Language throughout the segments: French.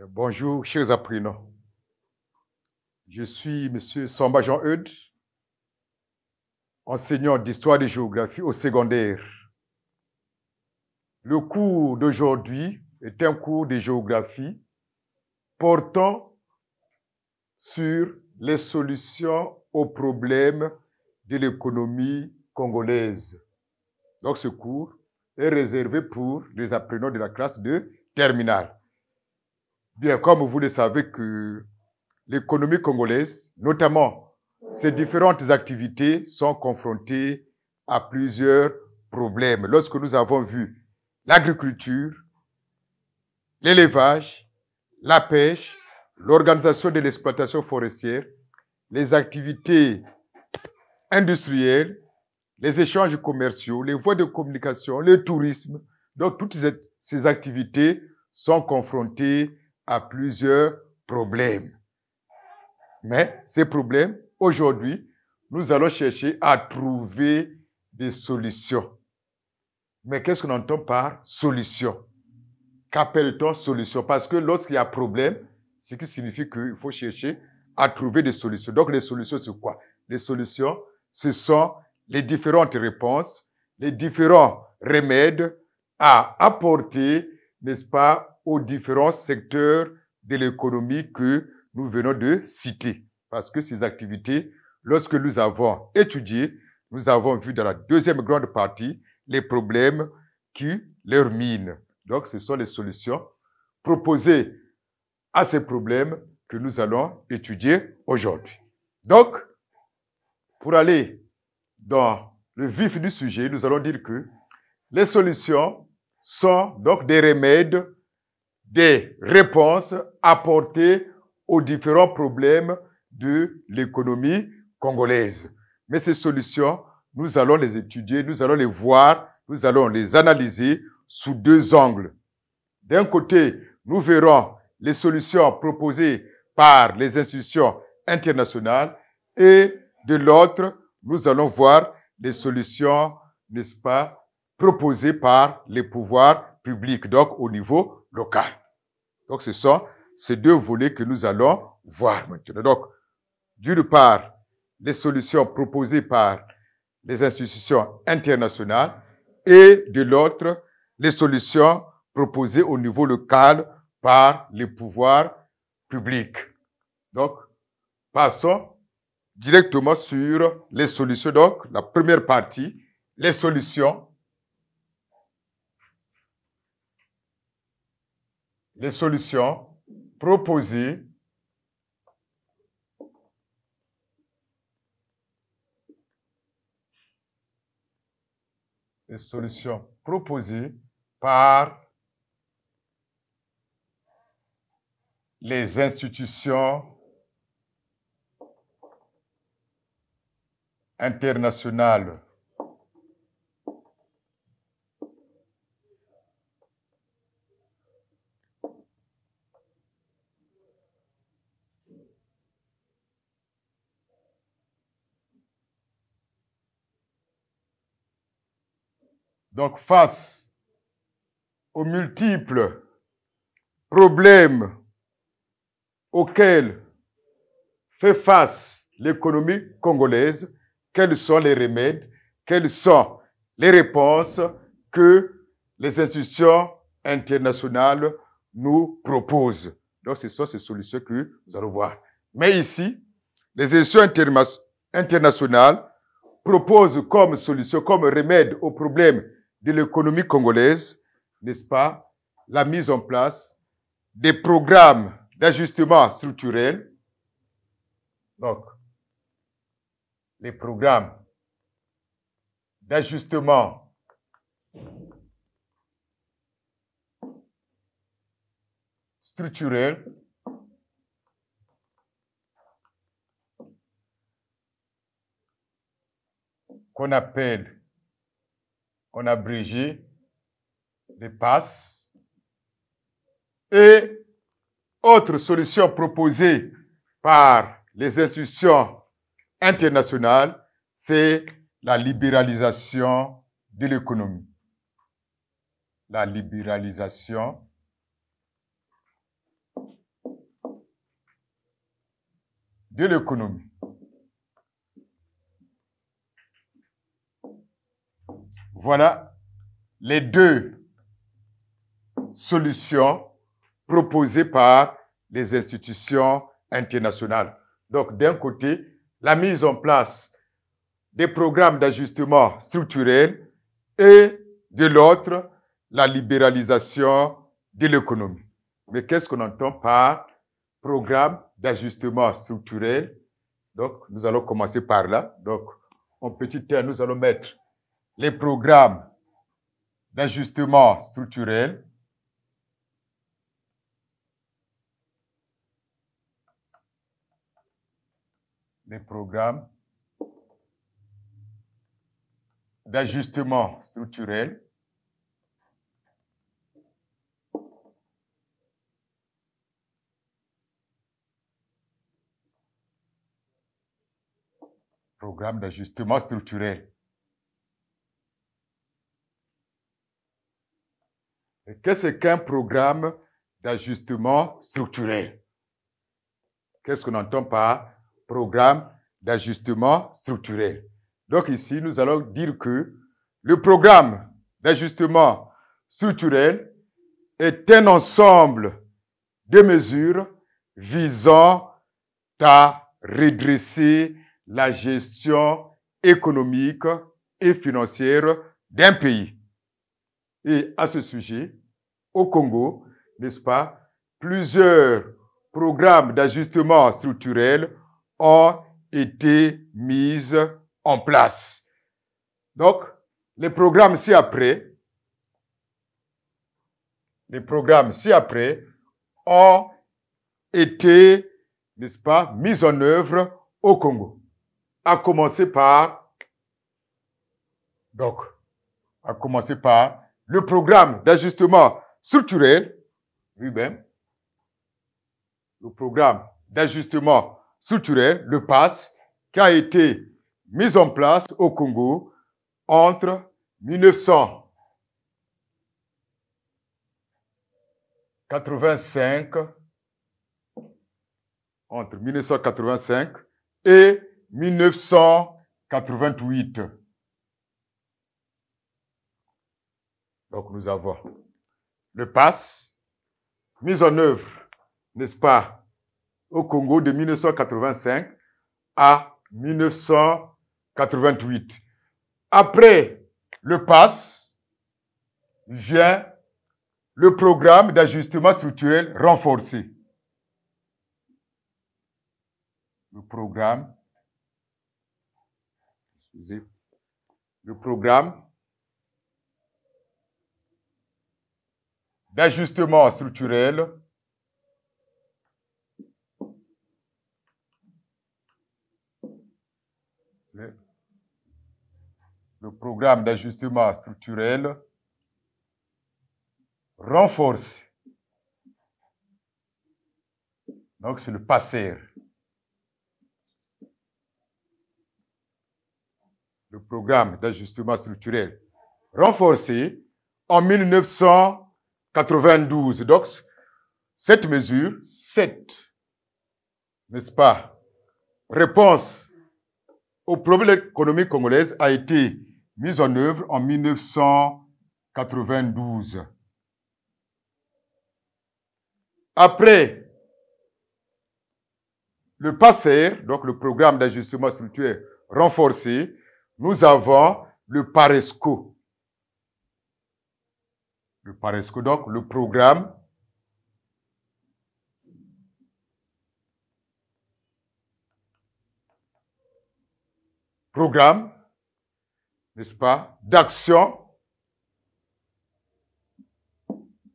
Euh, bonjour, chers apprenants. Je suis M. Samba jean enseignant d'histoire et de géographie au secondaire. Le cours d'aujourd'hui est un cours de géographie portant sur les solutions aux problèmes de l'économie congolaise. Donc ce cours est réservé pour les apprenants de la classe de terminale. Bien, comme vous le savez que l'économie congolaise, notamment ses différentes activités, sont confrontées à plusieurs problèmes. Lorsque nous avons vu l'agriculture, l'élevage, la pêche, l'organisation de l'exploitation forestière, les activités industrielles, les échanges commerciaux, les voies de communication, le tourisme. Donc, toutes ces activités sont confrontées à plusieurs problèmes. Mais ces problèmes, aujourd'hui, nous allons chercher à trouver des solutions. Mais qu'est-ce qu'on entend par solution Qu'appelle-t-on solution Parce que lorsqu'il y a problème, ce qui signifie qu'il faut chercher à trouver des solutions. Donc les solutions, c'est quoi Les solutions, ce sont les différentes réponses, les différents remèdes à apporter, n'est-ce pas, aux différents secteurs de l'économie que nous venons de citer. Parce que ces activités, lorsque nous avons étudié, nous avons vu dans la deuxième grande partie les problèmes qui leur minent. Donc, ce sont les solutions proposées à ces problèmes que nous allons étudier aujourd'hui. Donc, pour aller dans le vif du sujet, nous allons dire que les solutions sont donc des remèdes des réponses apportées aux différents problèmes de l'économie congolaise. Mais ces solutions, nous allons les étudier, nous allons les voir, nous allons les analyser sous deux angles. D'un côté, nous verrons les solutions proposées par les institutions internationales et de l'autre, nous allons voir les solutions, n'est-ce pas, proposées par les pouvoirs publics, donc au niveau local. Donc, ce sont ces deux volets que nous allons voir maintenant. Donc, d'une part, les solutions proposées par les institutions internationales et de l'autre, les solutions proposées au niveau local par les pouvoirs publics. Donc, passons directement sur les solutions. Donc, la première partie, les solutions les solutions proposées les solutions proposées par les institutions internationales Donc face aux multiples problèmes auxquels fait face l'économie congolaise, quels sont les remèdes, quelles sont les réponses que les institutions internationales nous proposent. Donc, ce sont ces solutions que nous allons voir. Mais ici, les institutions internationales proposent comme solution, comme remède aux problèmes de l'économie congolaise, n'est-ce pas, la mise en place des programmes d'ajustement structurel. Donc, les programmes d'ajustement structurel qu'on appelle on a abrégé les passes. Et autre solution proposée par les institutions internationales, c'est la libéralisation de l'économie. La libéralisation de l'économie. Voilà les deux solutions proposées par les institutions internationales. Donc, d'un côté, la mise en place des programmes d'ajustement structurel et de l'autre, la libéralisation de l'économie. Mais qu'est-ce qu'on entend par programme d'ajustement structurel? Donc, nous allons commencer par là. Donc, en petit terme, nous allons mettre les programmes d'ajustement structurel les programmes d'ajustement structurel programme d'ajustement structurel Qu'est-ce qu'un programme d'ajustement structurel Qu'est-ce qu'on entend par programme d'ajustement structurel Donc ici, nous allons dire que le programme d'ajustement structurel est un ensemble de mesures visant à redresser la gestion économique et financière d'un pays. Et à ce sujet, au Congo, n'est-ce pas, plusieurs programmes d'ajustement structurel ont été mis en place. Donc, les programmes ci-après, les programmes ci-après ont été, n'est-ce pas, mis en œuvre au Congo. À commencer par, donc, à commencer par le programme d'ajustement structurel, lui-même, le programme d'ajustement structurel, le PASS, qui a été mis en place au Congo entre entre 1985 et 1988. Donc nous avons le PASS, mise en œuvre, n'est-ce pas, au Congo de 1985 à 1988. Après le PASS, vient le programme d'ajustement structurel renforcé. Le programme, excusez, le programme l'ajustement structurel le programme d'ajustement structurel renforce. Donc, c'est le passer. Le programme d'ajustement structurel renforcé en 1900. 92. Donc, cette mesure, cette, n'est-ce pas, réponse au problème économique congolaise a été mise en œuvre en 1992. Après le passé, donc le programme d'ajustement structurel renforcé, nous avons le PARESCO, le PARESCO. Donc, le programme programme, n'est-ce pas, d'action,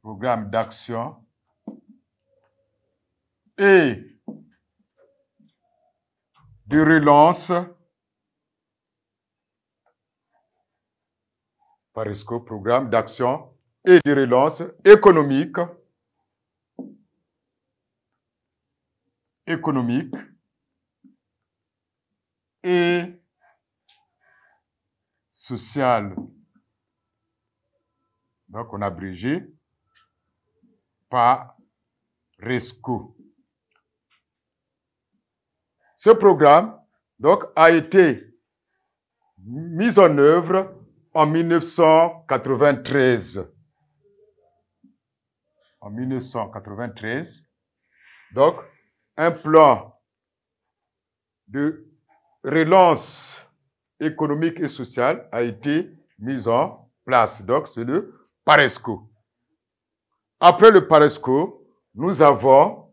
programme d'action et de relance Paresco programme d'action et de relance économique, économique et sociale. Donc on a abrégé par RESCO. Ce programme donc, a été mis en œuvre en 1993 en 1993. Donc, un plan de relance économique et sociale a été mis en place. Donc, c'est le PARESCO. Après le PARESCO, nous avons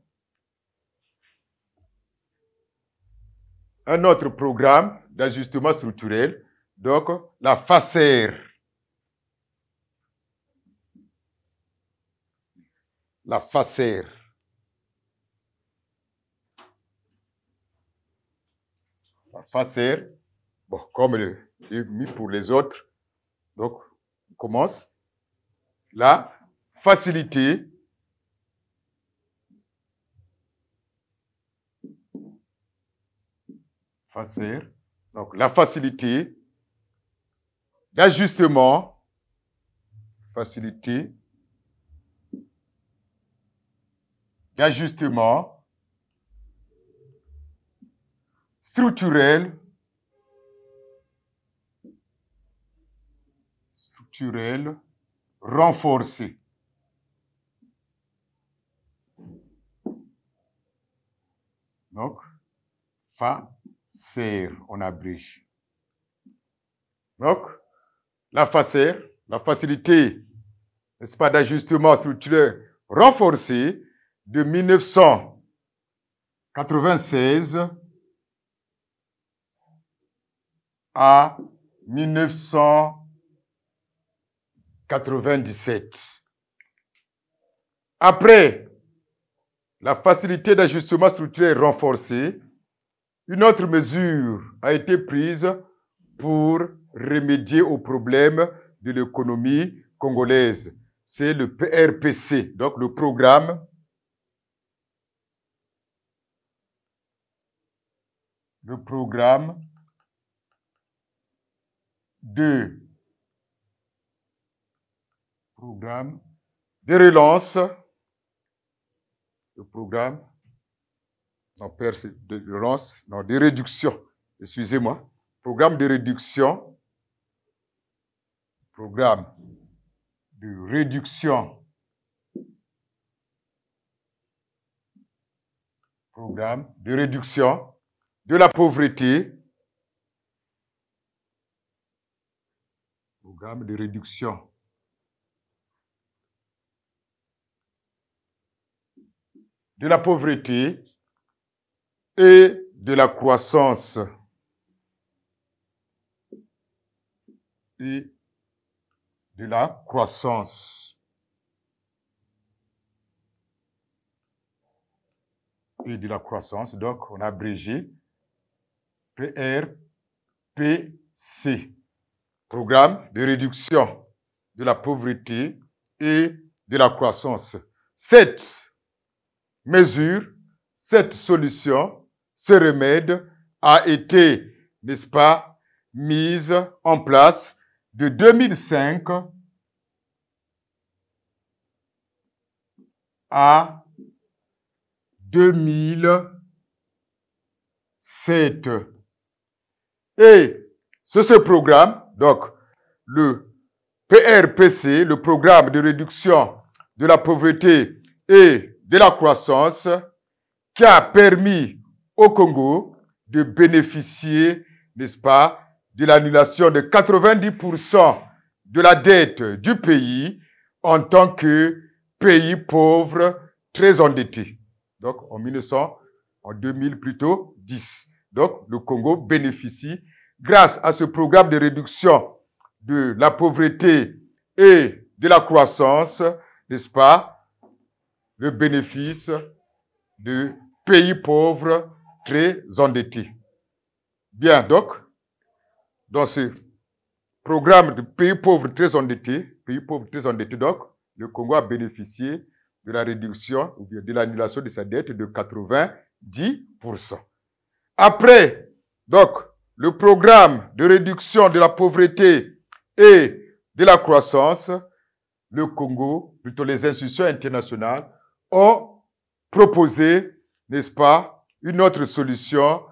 un autre programme d'ajustement structurel, donc la FACER. la facer. La facer, bon, comme le, est mis pour les autres, donc on commence. La facilité. Facer. Donc la facilité d'ajustement, facilité d'ajustement structurel, structurel renforcé. Donc, facère, on abrige. Donc, la facer, la facilité, n'est-ce pas, d'ajustement structurel renforcé, de 1996 à 1997. Après la facilité d'ajustement structurel renforcée, une autre mesure a été prise pour remédier au problème de l'économie congolaise. C'est le PRPC, donc le programme le programme de programme de relance, le programme non, de relance, non, de réduction, excusez-moi, programme de réduction, programme de réduction, programme de réduction de la pauvreté, programme de réduction. de la pauvreté et de la croissance. Et de la croissance. Et de la croissance. Donc, on a abrégé PRPC, Programme de réduction de la pauvreté et de la croissance. Cette mesure, cette solution, ce remède a été, n'est-ce pas, mise en place de 2005 à 2007. Et c'est ce programme, donc le PRPC, le programme de réduction de la pauvreté et de la croissance, qui a permis au Congo de bénéficier, n'est-ce pas, de l'annulation de 90% de la dette du pays en tant que pays pauvre très endetté. Donc en 1900, en 2000 plutôt, 10. Donc, le Congo bénéficie, grâce à ce programme de réduction de la pauvreté et de la croissance, n'est-ce pas, le bénéfice de pays pauvres très endettés. Bien, donc, dans ce programme de pays pauvres très endettés, pays pauvres très endettés, donc, le Congo a bénéficié de la réduction ou bien de l'annulation de sa dette de 90%. Après, donc, le programme de réduction de la pauvreté et de la croissance, le Congo, plutôt les institutions internationales, ont proposé, n'est-ce pas, une autre solution,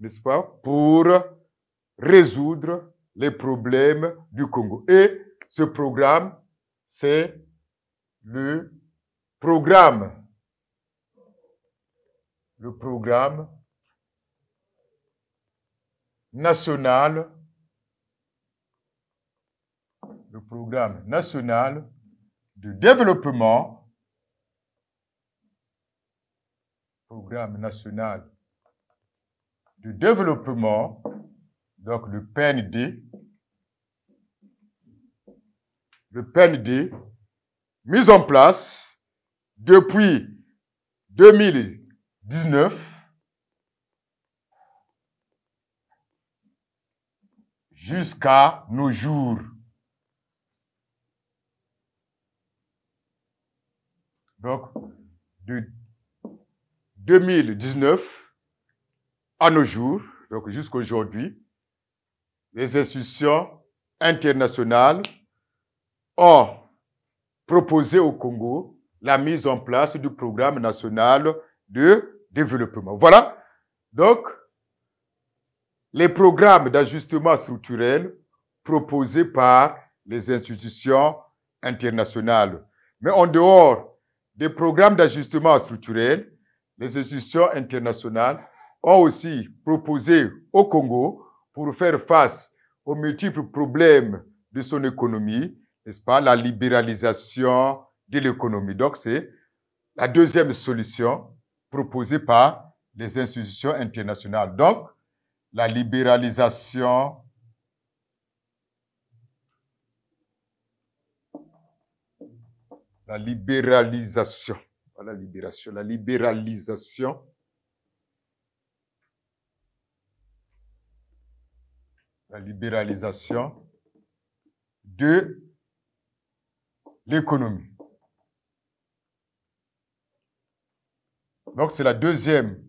n'est-ce pas, pour résoudre les problèmes du Congo. Et ce programme, c'est le programme, le programme national, le programme national de développement, programme national de développement, donc le PND, le PND mis en place depuis 2019 jusqu'à nos jours. Donc, de 2019 à nos jours, donc jusqu'à aujourd'hui, les institutions internationales ont proposé au Congo la mise en place du programme national de développement. Voilà. Donc, les programmes d'ajustement structurel proposés par les institutions internationales. Mais en dehors des programmes d'ajustement structurel, les institutions internationales ont aussi proposé au Congo, pour faire face aux multiples problèmes de son économie, n'est-ce pas, la libéralisation de l'économie. Donc, c'est la deuxième solution proposée par les institutions internationales. Donc, la libéralisation la libéralisation, voilà la libération, la libéralisation la libéralisation de l'économie. Donc c'est la deuxième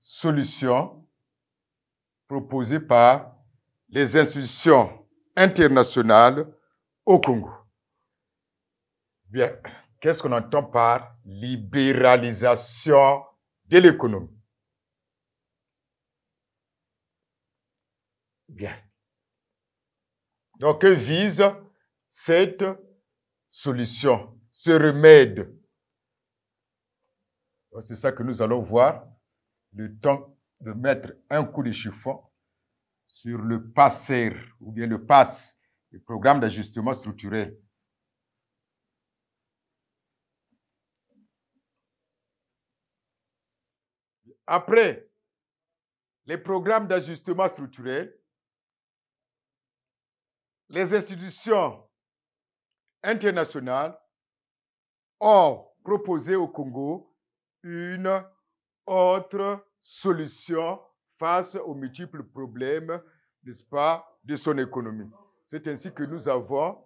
solution proposée par les institutions internationales au Congo. Bien, qu'est-ce qu'on entend par libéralisation de l'économie Bien. Donc, que vise cette solution, ce remède C'est ça que nous allons voir le temps de mettre un coup de chiffon sur le PASSER, ou bien le passe le programme d'ajustement structurel. Après les programmes d'ajustement structurel, les institutions internationales ont proposé au Congo une autre solution face aux multiples problèmes, n'est-ce pas, de son économie. C'est ainsi que nous avons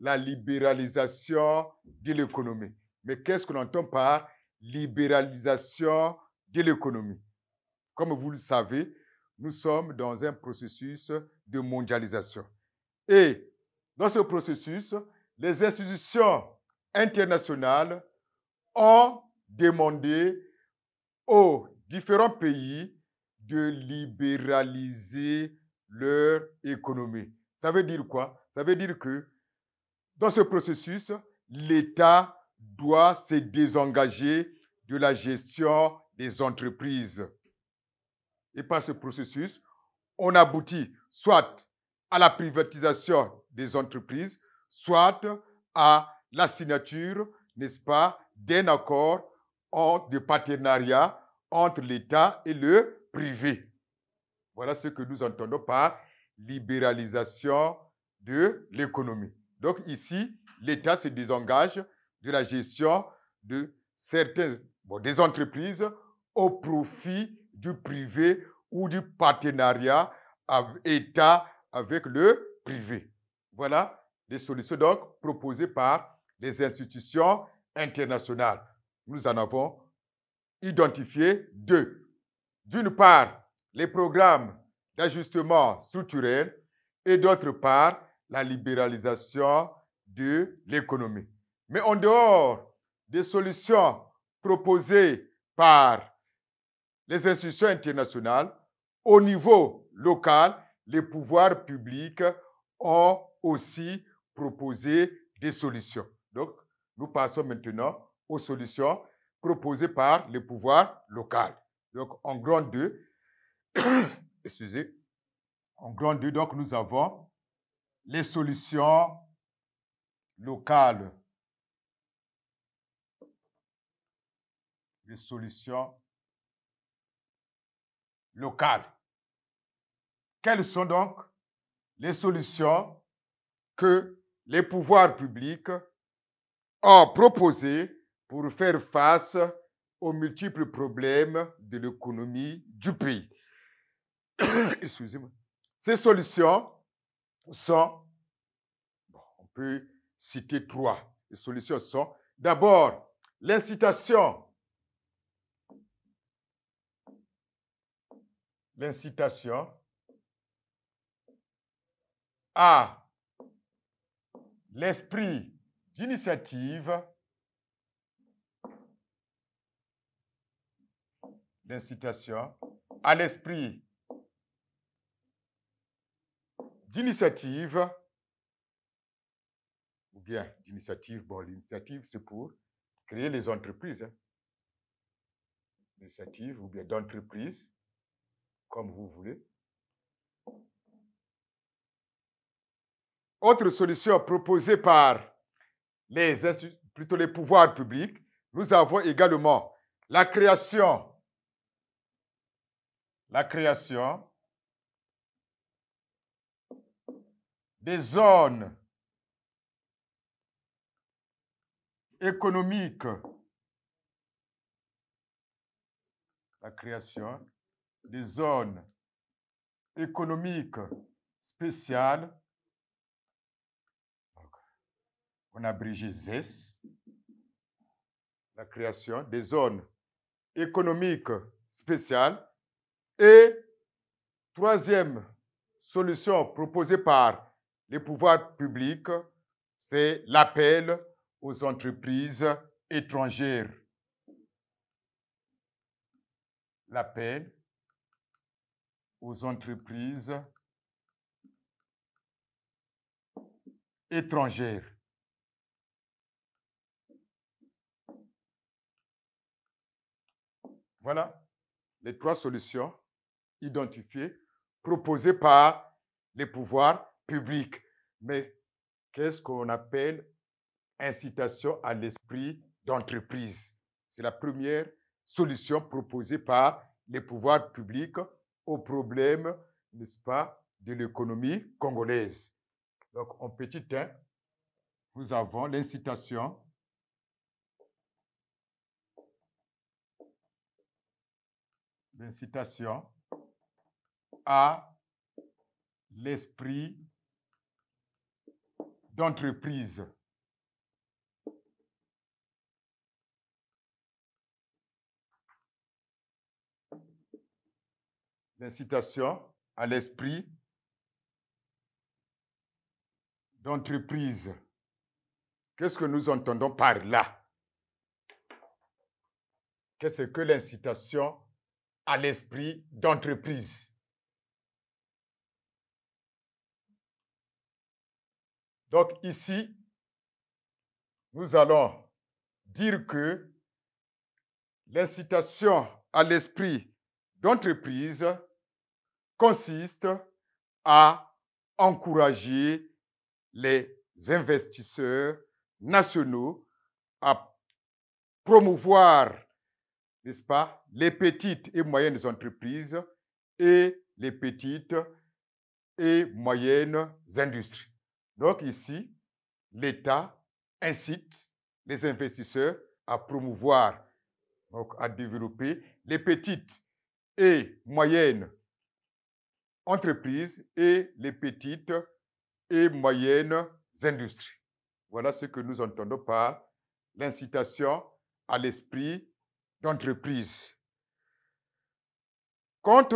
la libéralisation de l'économie. Mais qu'est-ce qu'on entend par libéralisation de l'économie Comme vous le savez, nous sommes dans un processus de mondialisation. Et dans ce processus, les institutions internationales ont demandé aux différents pays de libéraliser leur économie. Ça veut dire quoi Ça veut dire que dans ce processus, l'État doit se désengager de la gestion des entreprises. Et par ce processus, on aboutit soit à la privatisation des entreprises, soit à la signature, n'est-ce pas, d'un accord de partenariat entre l'État et le privé. Voilà ce que nous entendons par libéralisation de l'économie. Donc ici, l'État se désengage de la gestion de certaines des entreprises au profit du privé ou du partenariat État avec le privé. Voilà les solutions donc proposées par les institutions internationales. Nous en avons identifié deux. D'une part, les programmes d'ajustement structurel et d'autre part, la libéralisation de l'économie. Mais en dehors des solutions proposées par les institutions internationales, au niveau local, les pouvoirs publics ont aussi proposé des solutions. Donc, nous passons maintenant aux solutions proposé par les pouvoirs locaux. Donc, en grande 2, excusez, en grande 2, donc, nous avons les solutions locales. Les solutions locales. Quelles sont donc les solutions que les pouvoirs publics ont proposées pour faire face aux multiples problèmes de l'économie du pays. Excusez-moi. Ces solutions sont, bon, on peut citer trois. Les solutions sont, d'abord, l'incitation. L'incitation à l'esprit d'initiative d'incitation, à l'esprit d'initiative, ou bien d'initiative, bon, l'initiative, c'est pour créer les entreprises. Hein. initiative, ou bien d'entreprise, comme vous voulez. Autre solution proposée par les, plutôt les pouvoirs publics, nous avons également la création la création des zones économiques, la création des zones économiques spéciales, on abrégé ZES, la création des zones économiques spéciales et troisième solution proposée par les pouvoirs publics, c'est l'appel aux entreprises étrangères. L'appel aux entreprises étrangères. Voilà les trois solutions identifiés, proposé par les pouvoirs publics. Mais qu'est-ce qu'on appelle incitation à l'esprit d'entreprise C'est la première solution proposée par les pouvoirs publics au problème, n'est-ce pas, de l'économie congolaise. Donc, en petit 1, nous avons l'incitation l'incitation à l'esprit d'entreprise. L'incitation à l'esprit d'entreprise. Qu'est-ce que nous entendons par là Qu'est-ce que l'incitation à l'esprit d'entreprise Donc ici, nous allons dire que l'incitation à l'esprit d'entreprise consiste à encourager les investisseurs nationaux à promouvoir, n'est-ce pas, les petites et moyennes entreprises et les petites et moyennes industries. Donc ici, l'État incite les investisseurs à promouvoir, donc à développer les petites et moyennes entreprises et les petites et moyennes industries. Voilà ce que nous entendons par l'incitation à l'esprit d'entreprise. Quant,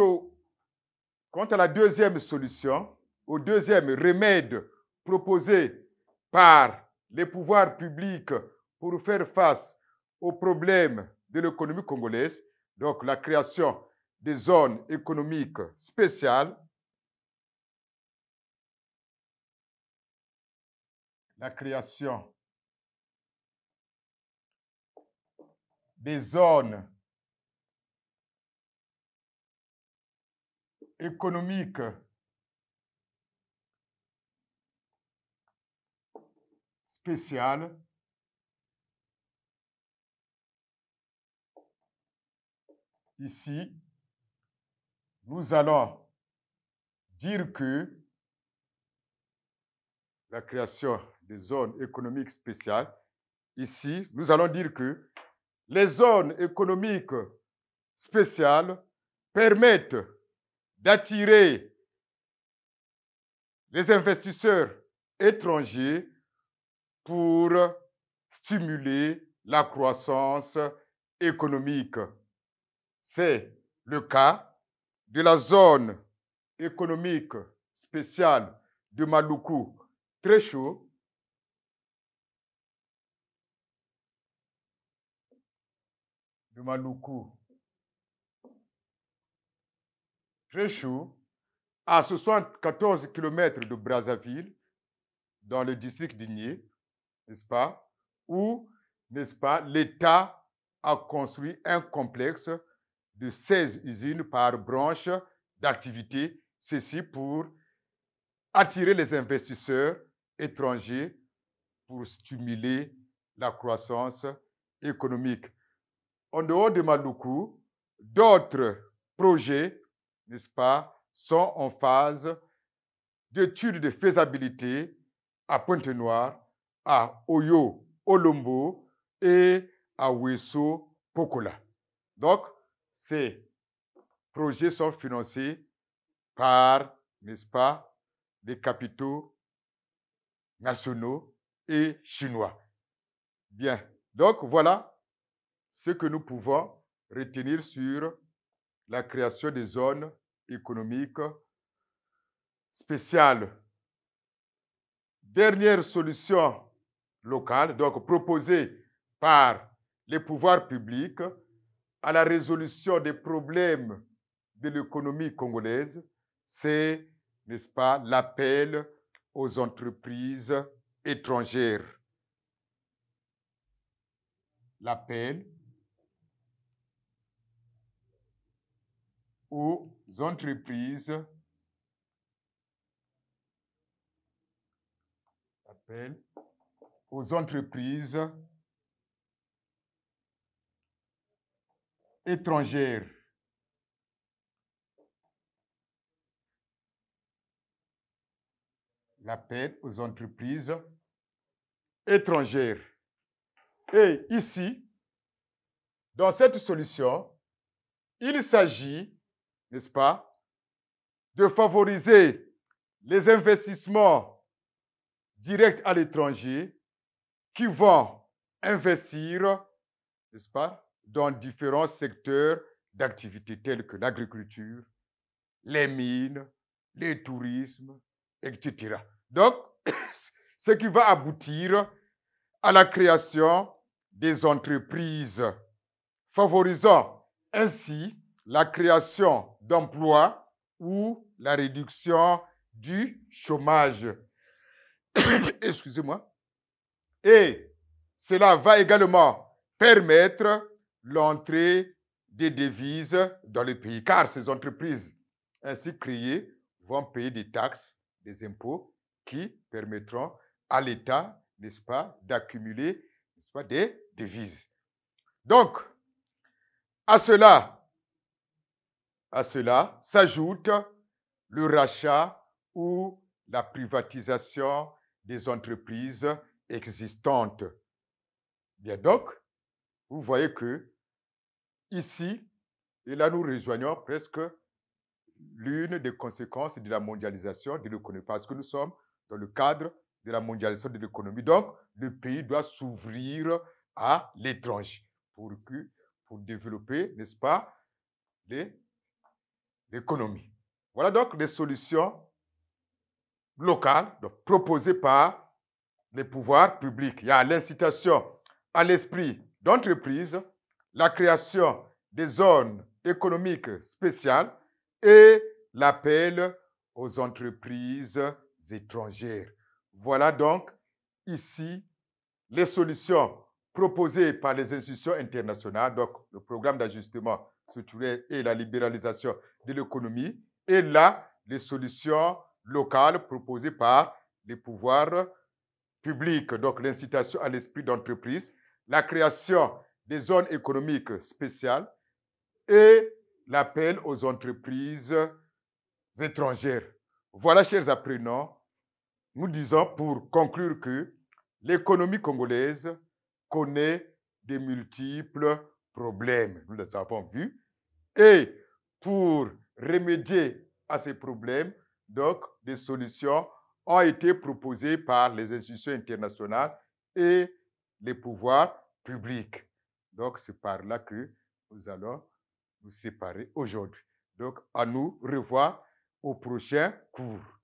quant à la deuxième solution, au deuxième remède Proposé par les pouvoirs publics pour faire face aux problèmes de l'économie congolaise, donc la création des zones économiques spéciales, la création des zones économiques Ici, nous allons dire que la création des zones économiques spéciales, ici, nous allons dire que les zones économiques spéciales permettent d'attirer les investisseurs étrangers pour stimuler la croissance économique. C'est le cas de la zone économique spéciale de Maluku, très chaud, de Maluku, très chaud, à 74 km de Brazzaville, dans le district d'Igné, n'est-ce pas Où, n'est-ce pas, l'État a construit un complexe de 16 usines par branche d'activité, ceci pour attirer les investisseurs étrangers pour stimuler la croissance économique. En dehors de Maluku, d'autres projets, n'est-ce pas, sont en phase d'études de faisabilité à Pointe-Noire à Oyo Olombo et à Wesso Pokola. Donc, ces projets sont financés par, n'est-ce pas, des capitaux nationaux et chinois. Bien. Donc, voilà ce que nous pouvons retenir sur la création des zones économiques spéciales. Dernière solution local, donc proposé par les pouvoirs publics à la résolution des problèmes de l'économie congolaise, c'est, n'est-ce pas, l'appel aux entreprises étrangères. L'appel aux entreprises. Appel aux entreprises étrangères. L'appel aux entreprises étrangères. Et ici, dans cette solution, il s'agit, n'est-ce pas, de favoriser les investissements directs à l'étranger qui vont investir, n'est-ce pas, dans différents secteurs d'activité, tels que l'agriculture, les mines, le tourisme, etc. Donc, ce qui va aboutir à la création des entreprises, favorisant ainsi la création d'emplois ou la réduction du chômage. Excusez-moi. Et cela va également permettre l'entrée des devises dans le pays, car ces entreprises ainsi créées vont payer des taxes, des impôts qui permettront à l'État, n'est-ce pas, d'accumuler, des devises. Donc, à cela, à cela s'ajoute le rachat ou la privatisation des entreprises existantes. Bien donc, vous voyez que ici, et là nous rejoignons presque l'une des conséquences de la mondialisation de l'économie, parce que nous sommes dans le cadre de la mondialisation de l'économie. Donc, le pays doit s'ouvrir à l'étranger pour, que, pour développer, n'est-ce pas, l'économie. Voilà donc les solutions locales proposées par les pouvoirs publics. Il y a l'incitation à l'esprit d'entreprise, la création des zones économiques spéciales et l'appel aux entreprises étrangères. Voilà donc ici les solutions proposées par les institutions internationales, donc le programme d'ajustement structurel et la libéralisation de l'économie, et là, les solutions locales proposées par les pouvoirs publique, donc l'incitation à l'esprit d'entreprise, la création des zones économiques spéciales et l'appel aux entreprises étrangères. Voilà, chers apprenants, nous disons pour conclure que l'économie congolaise connaît de multiples problèmes, nous les avons vus, et pour remédier à ces problèmes, donc des solutions ont été proposés par les institutions internationales et les pouvoirs publics. Donc, c'est par là que nous allons nous séparer aujourd'hui. Donc, à nous revoir au prochain cours.